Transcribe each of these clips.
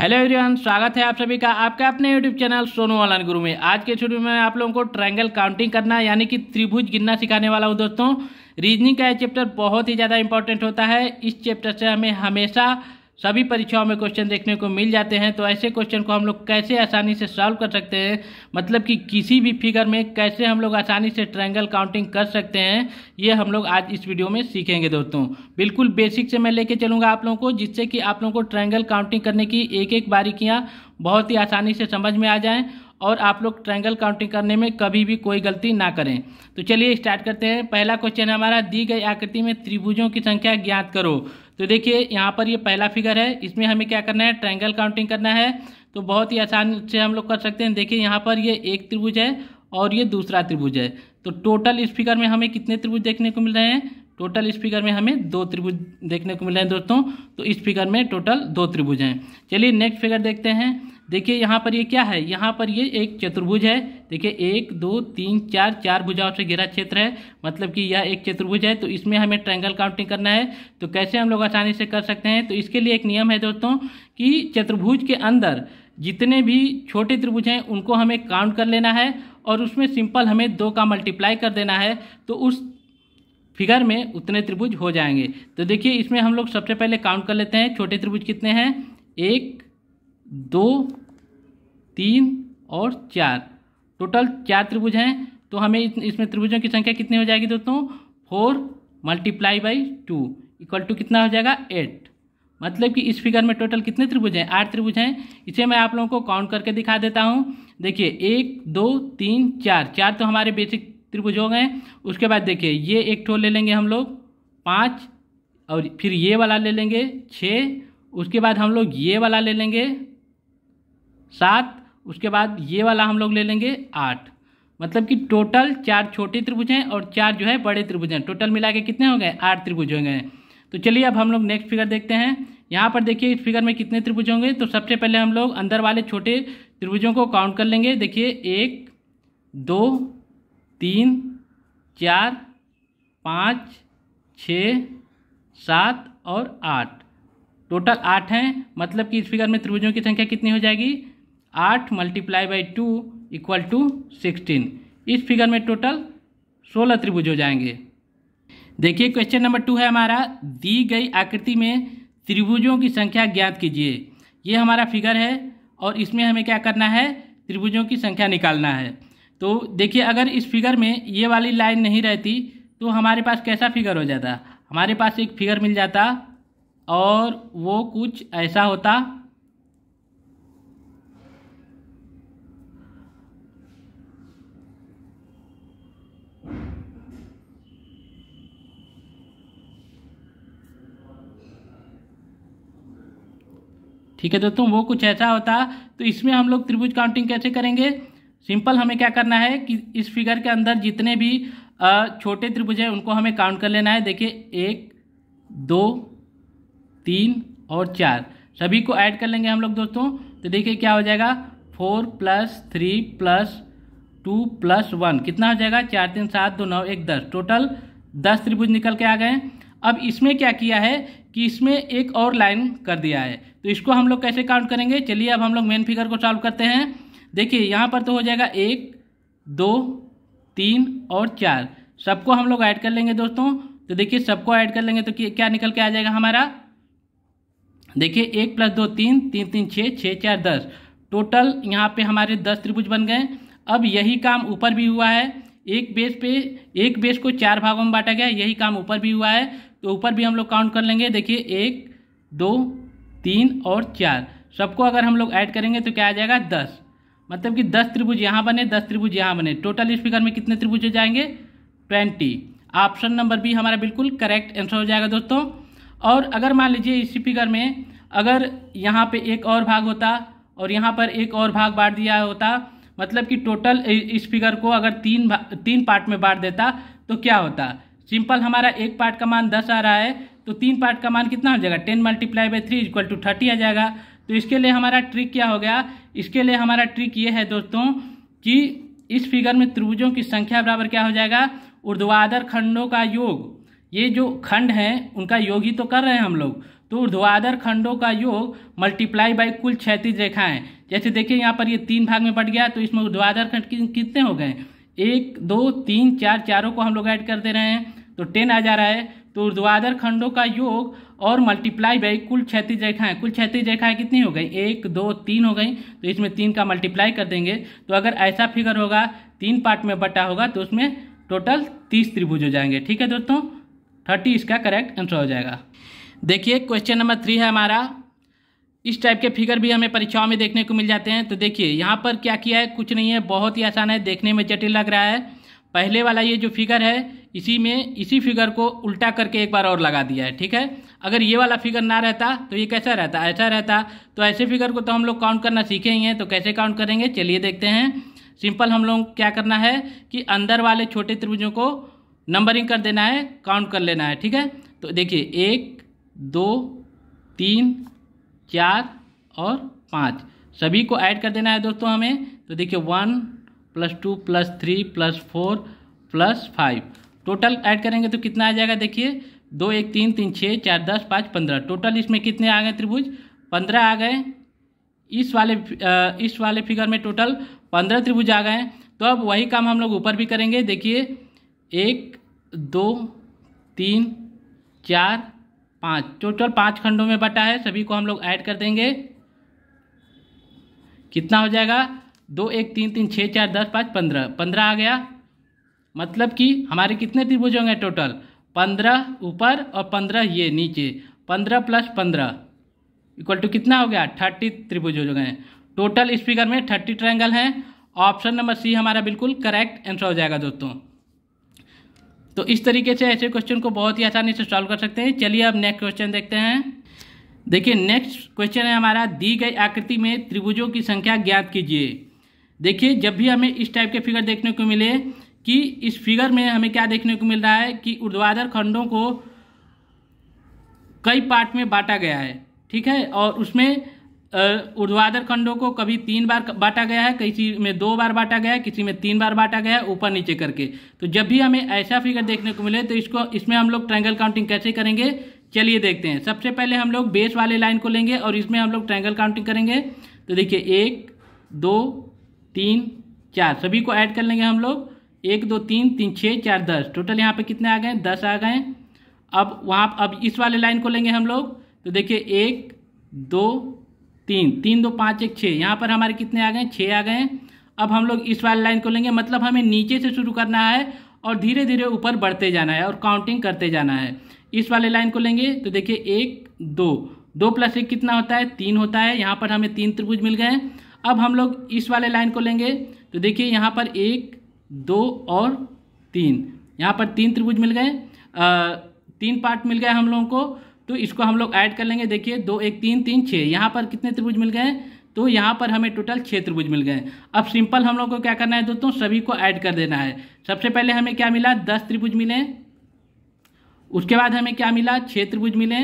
hello everyone स्वागत है आप सभी का आपका अपने यूट्यूब चैनल सोनू ऑनलाइन गुरु में आज के शुरू में आप लोगों को ट्रायंगल काउंटिंग करना यानी कि त्रिभुज गिनना सिखाने वाला हूँ दोस्तों रीजनिंग का यह चैप्टर बहुत ही ज़्यादा इंपॉर्टेंट होता है इस चैप्टर से हमें हमेशा सभी परीक्षाओं में क्वेश्चन देखने को मिल जाते हैं तो ऐसे क्वेश्चन को हम लोग कैसे आसानी से सॉल्व कर सकते हैं मतलब कि किसी भी फिगर में कैसे हम लोग आसानी से ट्रायंगल काउंटिंग कर सकते हैं ये हम लोग आज इस वीडियो में सीखेंगे दोस्तों बिल्कुल बेसिक से मैं लेके चलूँगा आप लोगों को जिससे कि आप लोगों को ट्रायंगल काउंटिंग करने की एक एक बारीकियाँ बहुत ही आसानी से समझ में आ जाएँ और आप लोग ट्रायंगल काउंटिंग करने में कभी भी कोई गलती ना करें तो चलिए स्टार्ट करते हैं पहला क्वेश्चन हमारा दी गई आकृति में त्रिभुजों की संख्या ज्ञात करो तो देखिए यहाँ पर ये पहला फिगर है इसमें हमें क्या करना है ट्रायंगल काउंटिंग करना है तो बहुत ही आसान से हम लोग कर सकते हैं देखिए यहाँ पर ये एक त्रिभुज है और ये दूसरा त्रिभुज है तो टोटल इस फिगर में हमें कितने त्रिभुज देखने को मिल रहे हैं टोटल इस फिगर में हमें दो त्रिभुज देखने को मिल रहे हैं दोस्तों तो इस फिगर में टोटल दो त्रिभुज हैं चलिए नेक्स्ट फिगर देखते हैं देखिए यहाँ पर ये क्या है यहाँ पर ये एक चतुर्भुज है देखिए एक दो तीन चार चार भुजाओं से घिरा क्षेत्र है मतलब कि यह एक चतुर्भुज है तो इसमें हमें ट्रायंगल काउंटिंग करना है तो कैसे हम लोग आसानी से कर सकते हैं तो इसके लिए एक नियम है दोस्तों कि चतुर्भुज के अंदर जितने भी छोटे त्रिभुज हैं उनको हमें काउंट कर लेना है और उसमें सिंपल हमें दो का मल्टीप्लाई कर देना है तो उस फिगर में उतने त्रिभुज हो जाएंगे तो देखिए इसमें हम लोग सबसे पहले काउंट कर लेते हैं छोटे त्रिभुज कितने हैं एक दो तीन और चार टोटल चार त्रिभुज हैं तो हमें इसमें त्रिभुजों की संख्या कितनी हो जाएगी दोस्तों four multiply by two equal to कितना हो जाएगा एट मतलब कि इस फिगर में टोटल कितने त्रिभुज हैं आठ त्रिभुज हैं इसे मैं आप लोगों को काउंट करके दिखा देता हूँ देखिए एक दो तीन चार चार तो हमारे बेसिक त्रिभुज हो गए उसके बाद देखिए ये एक ठो ले लेंगे हम लोग पाँच और फिर ये वाला ले लेंगे छः उसके बाद हम लोग ये वाला ले लेंगे सात उसके बाद ये वाला हम लोग ले लेंगे आठ मतलब कि टोटल चार छोटे त्रिभुज हैं और चार जो है बड़े त्रिभुज हैं टोटल मिला के कितने हो गए आठ त्रिभुज हो गए तो चलिए अब हम लोग नेक्स्ट फिगर देखते हैं यहाँ पर देखिए इस फिगर में कितने त्रिभुज होंगे तो सबसे पहले हम लोग अंदर वाले छोटे त्रिभुजों को काउंट कर लेंगे देखिए एक दो तीन चार पाँच छ सात और आठ टोटल आठ हैं मतलब कि इस फिगर में त्रिभुजों की संख्या कितनी हो जाएगी आठ multiply by two equal to sixteen इस फिगर में टोटल सोलह त्रिभुज हो जाएंगे देखिए क्वेश्चन नंबर टू है हमारा दी गई आकृति में त्रिभुजों की संख्या ज्ञात कीजिए ये हमारा फिगर है और इसमें हमें क्या करना है त्रिभुजों की संख्या निकालना है तो देखिए अगर इस फिगर में ये वाली लाइन नहीं रहती तो हमारे पास कैसा फिगर हो जाता हमारे पास एक फिगर मिल जाता और वो कुछ ऐसा होता ठीक है दोस्तों वो कुछ ऐसा होता तो इसमें हम लोग त्रिभुज काउंटिंग कैसे करेंगे सिंपल हमें क्या करना है कि इस फिगर के अंदर जितने भी छोटे त्रिभुज हैं उनको हमें काउंट कर लेना है देखिए एक दो तीन और चार सभी को ऐड कर लेंगे हम लोग दोस्तों तो देखिए क्या हो जाएगा four plus three plus two plus one कितना हो जाएगा चार तीन सात दो नौ एक दस टोटल दस त्रिभुज निकल के आ गए अब इसमें क्या किया है कि इसमें एक और लाइन कर दिया है तो इसको हम लोग कैसे काउंट करेंगे चलिए अब हम लोग मेन फिगर को सॉल्व करते हैं देखिए यहाँ पर तो हो जाएगा एक दो तीन और चार सबको हम लोग ऐड कर लेंगे दोस्तों तो देखिए सबको ऐड कर लेंगे तो क्या निकल के आ जाएगा हमारा देखिए एक प्लस दो तीन तीन तीन छः छः चार दस टोटल यहाँ पे हमारे दस त्रिभुज बन गए अब यही काम ऊपर भी हुआ है एक बेस पे एक बेस को चार भागों में बांटा गया यही काम ऊपर भी हुआ है तो ऊपर भी हम लोग काउंट कर लेंगे देखिए एक दो तीन और चार सबको अगर हम लोग ऐड करेंगे तो क्या आ जाएगा दस मतलब कि दस त्रिभुज यहाँ बने दस त्रिभुज यहाँ बने टोटल इस फिगर में कितने त्रिभुज हो जाएंगे ट्वेंटी ऑप्शन नंबर बी हमारा बिल्कुल करेक्ट आंसर हो जाएगा दोस्तों और अगर मान लीजिए इसी फिगर में अगर यहाँ पे एक और भाग होता और यहाँ पर एक और भाग बांट दिया होता मतलब कि टोटल इस फिगर को अगर तीन तीन पार्ट में बांट देता तो क्या होता सिंपल हमारा एक पार्ट का मान दस आ रहा है तो तीन पार्ट का मान कितना हो जाएगा ten multiply by three equal to thirty आ जाएगा तो इसके लिए हमारा ट्रिक क्या हो गया इसके लिए हमारा ट्रिक ये है दोस्तों कि इस फिगर में त्रिभुजों की संख्या बराबर क्या हो जाएगा ऊर्ध्वाधर खंडों का योग ये जो खंड हैं उनका योग ही तो कर रहे हैं हम लोग तो ऊर्ध्वाधर खंडों का योग मल्टीप्लाई बाई कुल क्षैतिज रेखाएं जैसे देखिए यहाँ पर ये तीन भाग में बढ़ गया तो इसमें ऊर्ध्वाधर खंड कितने हो गए एक दो तीन चार चारों को हम लोग ऐड कर दे रहे हैं तो टेन आ जा रहा है तो ऊर्ध्वाधर खंडों का योग और मल्टीप्लाई भाई कुल क्षैतिज रेखाएं कुल क्षैतिज रेखाएं कितनी हो गई एक दो तीन हो गई तो इसमें तीन का मल्टीप्लाई कर देंगे तो अगर ऐसा फिगर होगा तीन पार्ट में बटा होगा तो उसमें टोटल तीस त्रिभुज हो जाएंगे ठीक है दोस्तों थर्टी इसका करेक्ट आंसर हो जाएगा देखिए क्वेश्चन नंबर थ्री है हमारा इस टाइप के फिगर भी हमें परीक्षाओं में देखने को मिल जाते हैं तो देखिए यहाँ पर क्या किया है कुछ नहीं है बहुत ही आसान है देखने में जटिल लग रहा है पहले वाला ये जो फिगर है इसी में इसी फिगर को उल्टा करके एक बार और लगा दिया है ठीक है अगर ये वाला फिगर ना रहता तो ये कैसा रहता ऐसा रहता तो ऐसे फिगर को तो हम लोग काउंट करना सीखे ही हैं तो कैसे काउंट करेंगे चलिए देखते हैं सिंपल हम लोग क्या करना है कि अंदर वाले छोटे त्रिभुजों को नंबरिंग कर देना है काउंट कर लेना है ठीक है तो देखिए एक दो तीन चार और पाँच सभी को ऐड कर देना है दोस्तों हमें तो देखिए one plus two plus three plus four plus five total add करेंगे तो कितना आ जाएगा देखिए दो एक तीन तीन छः चार दस पाँच पंद्रह टोटल इसमें कितने आ गए त्रिभुज पंद्रह आ गए इस वाले इस वाले फिगर में टोटल पंद्रह त्रिभुज आ गए तो अब वही काम हम लोग ऊपर भी करेंगे देखिए एक दो तीन चार पाँच टोटल पाँच खंडों में बटा है सभी को हम लोग ऐड कर देंगे कितना हो जाएगा दो एक तीन तीन छः चार दस पाँच पंद्रह पंद्रह आ गया मतलब कि हमारे कितने त्रिभुज होंगे टोटल पंद्रह ऊपर और पंद्रह ये नीचे पंद्रह प्लस पंद्रह इक्वल टू कितना हो गया थर्टी त्रिभुज हो गए टोटल इस फिगर में थर्टी ट्रायंगल हैं ऑप्शन नंबर सी हमारा बिल्कुल करेक्ट आंसर हो जाएगा दोस्तों तो इस तरीके से ऐसे क्वेश्चन को बहुत ही आसानी से सॉल्व कर सकते हैं चलिए अब नेक्स्ट क्वेश्चन देखते हैं देखिए नेक्स्ट क्वेश्चन है हमारा दी गई आकृति में त्रिभुजों की संख्या ज्ञात कीजिए देखिए जब भी हमें इस टाइप के फिगर देखने को मिले कि इस फिगर में हमें क्या देखने को मिल रहा है कि ऊर्ध्वाधर खंडों को कई पार्ट में बांटा गया है ठीक है और उसमें ऊर्ध्वाधर खंडों को कभी तीन बार बांटा गया है किसी में दो बार बांटा गया है किसी में तीन बार बांटा गया है ऊपर नीचे करके तो जब भी हमें ऐसा फिगर देखने को मिले तो इसको इसमें हम लोग ट्रैंगल काउंटिंग कैसे करेंगे चलिए देखते हैं सबसे पहले हम लोग बेस वाले लाइन को लेंगे और इसमें हम लोग ट्रैंगल काउंटिंग करेंगे तो देखिए एक दो तीन चार सभी को ऐड कर लेंगे हम लोग एक दो तीन तीन छः चार दस टोटल यहाँ पे कितने आ गए दस आ गए अब वहाँ अब इस वाले लाइन को लेंगे हम लोग तो देखिए एक दो तीन तीन दो पाँच एक छः यहाँ पर हमारे कितने आ गए छः आ गए अब हम लोग इस वाले लाइन को लेंगे मतलब हमें नीचे से शुरू करना है और धीरे धीरे ऊपर बढ़ते जाना है और काउंटिंग करते जाना है इस वाले लाइन को लेंगे तो देखिए एक दो दो प्लस एक कितना होता है तीन होता है यहाँ पर हमें तीन त्रिभुज मिल गए हैं अब हम लोग इस वाले लाइन को लेंगे तो देखिए यहाँ पर एक दो और तीन यहाँ पर तीन त्रिभुज मिल गए तीन पार्ट मिल गए हम लोगों को तो इसको हम लोग ऐड कर लेंगे देखिए दो एक तीन तीन छः यहाँ पर कितने त्रिभुज मिल गए तो यहाँ पर हमें टोटल छः त्रिभुज मिल गए अब सिंपल हम लोग को क्या करना है दोस्तों सभी को ऐड कर देना है सबसे पहले हमें क्या मिला दस त्रिभुज मिले उसके बाद हमें क्या मिला छः त्रिभुज मिले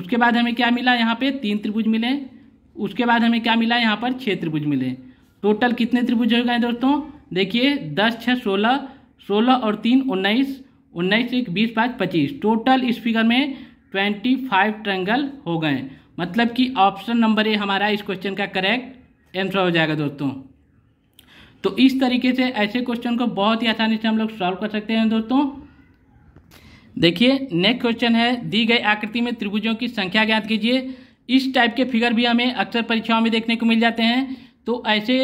उसके बाद हमें क्या मिला यहाँ पे तीन त्रिभुज मिले उसके बाद हमें क्या मिला यहाँ पर छः त्रिभुज मिले टोटल कितने त्रिभुज हो गए दोस्तों देखिए दस छः सोलह सोलह और तीन उन्नीस उन्नीस एक बीस पाँच पच्चीस टोटल इस फिगर में ट्वेंटी फाइव ट्रैंगल हो गए मतलब कि ऑप्शन नंबर ए हमारा इस क्वेश्चन का करेक्ट आंसर हो जाएगा दोस्तों तो इस तरीके से ऐसे क्वेश्चन को बहुत ही आसानी से हम लोग सॉल्व कर सकते हैं दोस्तों देखिए नेक्स्ट क्वेश्चन है दी गई आकृति में त्रिभुजों की संख्या ज्ञात कीजिए इस टाइप के फिगर भी हमें अक्सर परीक्षाओं में देखने को मिल जाते हैं तो ऐसे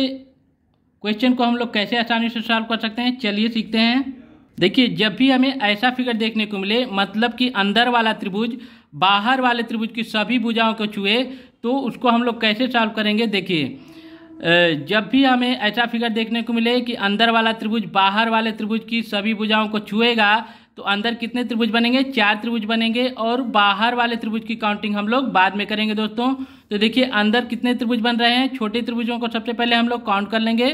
क्वेश्चन को हम लोग कैसे आसानी से सॉल्व कर सकते हैं चलिए सीखते हैं देखिए जब भी हमें ऐसा फिगर देखने को मिले मतलब कि अंदर वाला त्रिभुज बाहर वाले त्रिभुज की सभी भुजाओं को छुए तो उसको हम लोग कैसे सॉल्व करेंगे देखिए जब भी हमें ऐसा फिगर देखने को मिले कि अंदर वाला त्रिभुज बाहर वाले त्रिभुज की सभी भुजाओं को छुएगा तो अंदर कितने त्रिभुज बनेंगे चार त्रिभुज बनेंगे और बाहर वाले त्रिभुज की काउंटिंग हम लोग बाद में करेंगे दोस्तों तो देखिए अंदर कितने त्रिभुज बन रहे हैं छोटे त्रिभुजों को सबसे पहले हम लोग काउंट कर लेंगे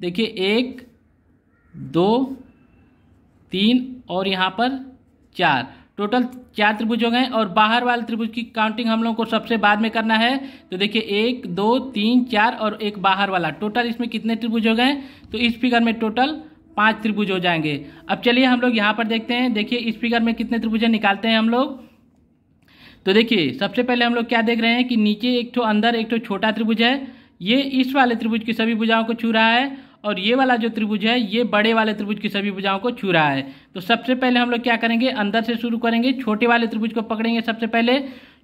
देखिए एक दो तीन और यहाँ पर चार टोटल चार त्रिभुज हो गए और बाहर वाले त्रिभुज की काउंटिंग हम लोगों को सबसे बाद में करना है तो देखिए एक दो तीन चार और एक बाहर वाला टोटल इसमें कितने त्रिभुज हो गए तो इस फिगर में टोटल पांच त्रिभुज हो जाएंगे अब चलिए हम लोग यहाँ पर देखते हैं देखिए इस फिगर में कितने त्रिभुज निकालते हैं हम लोग तो देखिए सबसे पहले हम लोग क्या देख रहे हैं कि नीचे एक ठो अंदर एक ठो छोटा त्रिभुज है ये इस वाले त्रिभुज की सभी भुजाओं को छू रहा है और ये वाला जो त्रिभुज है ये बड़े वाले त्रिभुज की सभी भुजाओं को छू रहा है तो सबसे पहले हम लोग क्या करेंगे अंदर से शुरू करेंगे छोटे वाले त्रिभुज को पकड़ेंगे सबसे पहले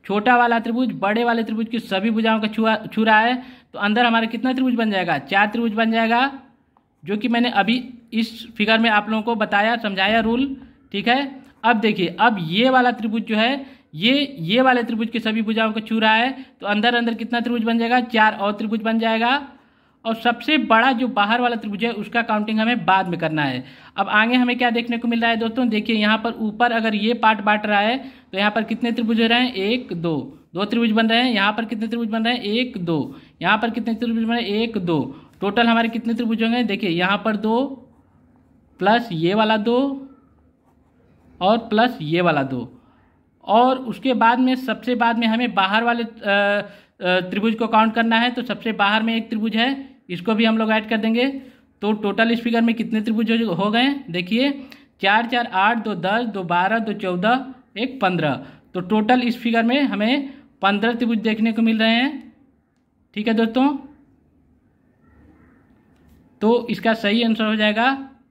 छोटा वाला त्रिभुज बड़े वाले त्रिभुज की सभी भुजाओं का छू रहा है तो अंदर हमारा कितना त्रिभुज बन जाएगा चार त्रिभुज बन जाएगा जो कि मैंने अभी इस फिगर में आप लोगों को बताया समझाया रूल ठीक है अब देखिए अब ये वाला त्रिभुज जो है ये ये वाले त्रिभुज के सभी भुजाओं को छू रहा है तो अंदर अंदर कितना त्रिभुज बन जाएगा चार और त्रिभुज बन जाएगा और सबसे बड़ा जो बाहर वाला त्रिभुज है उसका काउंटिंग हमें बाद में करना है अब आगे हमें क्या देखने को मिल रहा है दोस्तों देखिए यहाँ पर ऊपर अगर ये पार्ट बांट रहा है तो यहाँ पर कितने त्रिभुज हो रहे हैं एक दो दो त्रिभुज बन रहे हैं यहाँ पर कितने त्रिभुज बन रहे हैं एक दो यहाँ पर कितने त्रिभुज बन रहे हैं एक दो टोटल हमारे कितने त्रिभुज होंगे देखिए यहाँ पर दो प्लस ये वाला दो और प्लस ये वाला दो और उसके बाद में सबसे बाद में हमें बाहर वाले त्रिभुज को काउंट करना है तो सबसे बाहर में एक त्रिभुज है इसको भी हम लोग ऐड कर देंगे तो टोटल इस फिगर में कितने त्रिभुज हो गए देखिए चार चार आठ दो दस दो बारह दो चौदह एक पंद्रह तो टोटल इस फिगर में हमें पंद्रह त्रिभुज देखने को मिल रहे हैं ठीक है दोस्तों तो इसका सही आंसर हो जाएगा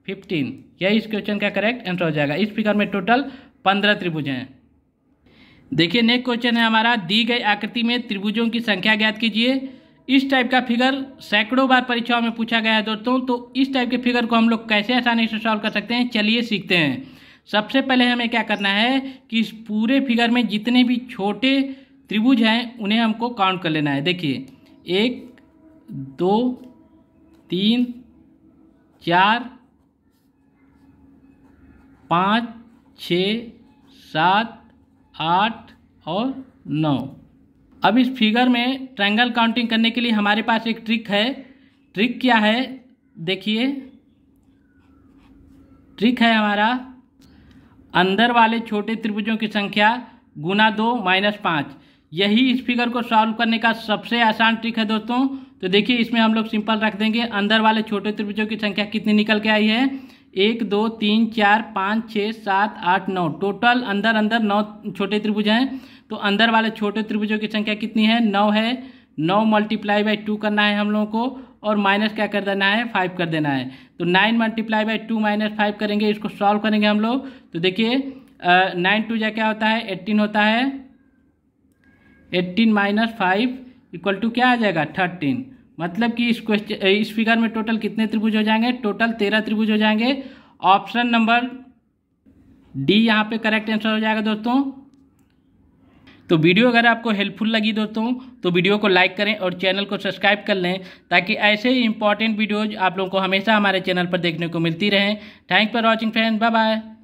फिफ्टीन यही इस क्वेश्चन का करेक्ट आंसर हो जाएगा इस फिगर में टोटल पंद्रह त्रिभुज हैं देखिए नेक्स्ट क्वेश्चन है हमारा दी गई आकृति में त्रिभुजों की संख्या ज्ञात कीजिए इस टाइप का फिगर सैकड़ों बार परीक्षाओं में पूछा गया है दोस्तों तो इस टाइप के फिगर को हम लोग कैसे आसानी से सॉल्व कर सकते हैं चलिए सीखते हैं सबसे पहले हमें क्या करना है कि इस पूरे फिगर में जितने भी छोटे त्रिभुज हैं उन्हें हमको काउंट कर लेना है देखिए एक दो तीन चार पाँच छ सात आठ और नौ अब इस फिगर में ट्रायंगल काउंटिंग करने के लिए हमारे पास एक ट्रिक है ट्रिक क्या है देखिए ट्रिक है हमारा अंदर वाले छोटे त्रिभुजों की संख्या गुना दो माइनस पाँच यही इस फिगर को सॉल्व करने का सबसे आसान ट्रिक है दोस्तों तो देखिए इसमें हम लोग सिंपल रख देंगे अंदर वाले छोटे त्रिभुजों की संख्या कितनी निकल के आई है एक दो तीन चार पाँच छः सात आठ नौ टोटल अंदर अंदर नौ छोटे त्रिभुज हैं तो अंदर वाले छोटे त्रिभुजों की संख्या कितनी है नौ है नौ मल्टीप्लाई बाई टू करना है हम लोगों को और माइनस क्या कर देना है फाइव कर देना है तो nine multiply by two minus five करेंगे इसको सॉल्व करेंगे हम लोग तो देखिए नाइन टू जा क्या होता है एट्टीन होता है eighteen minus five equal to क्या आ जाएगा थर्टीन मतलब कि इस क्वेश्चन इस फिगर में टोटल कितने त्रिभुज हो जाएंगे टोटल तेरह त्रिभुज हो जाएंगे ऑप्शन नंबर डी यहाँ पे करेक्ट आंसर हो जाएगा दोस्तों तो वीडियो अगर आपको हेल्पफुल लगी दोस्तों तो वीडियो को लाइक करें और चैनल को सब्सक्राइब कर लें ताकि ऐसे ही इंपॉर्टेंट वीडियोज आप लोगों को हमेशा हमारे चैनल पर देखने को मिलती रहें thank for watching friend bye bye